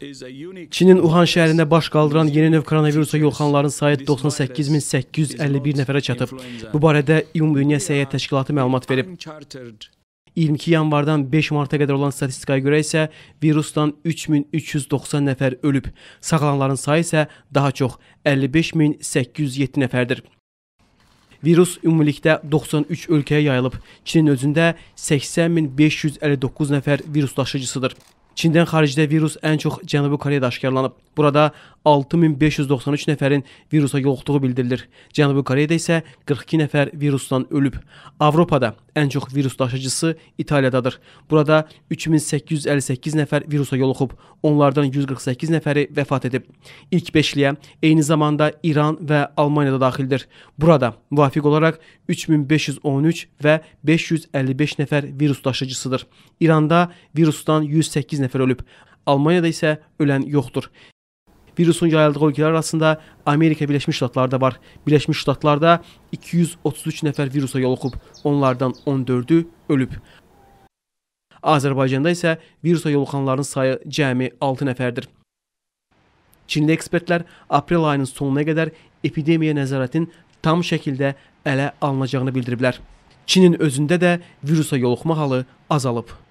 Çinin Uhan şəhərində baş qaldıran yeni növ koronavirusa yolxanların sayı 98851 nəfərə çatıb. Bu barədə Ümumdünya Səhiyyə Təşkilatı məlumat verib. 22 yanvardan 5 marta qədər olan statistikaya görə isə virusdan 3390 nəfər ölüb. Sağalanların sayı isə daha çox 55807 nəfərdir. Virus ümumilikdə 93 ölkəyə yayılıb. Çinin özündə 80559 nəfər virus daşıyıcısıdır. Çindən xaricdə virus ən çox Cənubi Koreyada aşkarlanıb. Burada 6593 nəfərin virusa yoluxduğu bildirilir. Cənubi Koreyada isə 42 nəfər virusdan ölüb. Avropada ən çox virus daşıyıcısı İtaliyadadır. Burada 3858 nəfər virusa yoluxub, onlardan 148 nəfəri vəfat edib. İlk beşliyə eyni zamanda İran və Almaniya da daxildir. Burada müvafiq olaraq 3513 və 555 nəfər virus daşıyıcısıdır. İranda virusdan 108 nəfər nəfər ölüb. Almaniyada isə ölən yoxdur. Virusun yayıldığı ölkələr arasında Amerika Birləşmiş Ştatları da var. Birləşmiş Ştatlarda 233 nəfər virusa yoluxub, onlardan 14-ü ölüb. Azərbaycanda isə virusa yoluxanların sayı cəmi 6 nəfərdir. Çinli ekspertlər aprel ayının sonuna qədər epidemiya nəzarətin tam şəkildə ələ alınacağını bildiriblər. Çinin özündə də virusa yoluxma halı azalıb.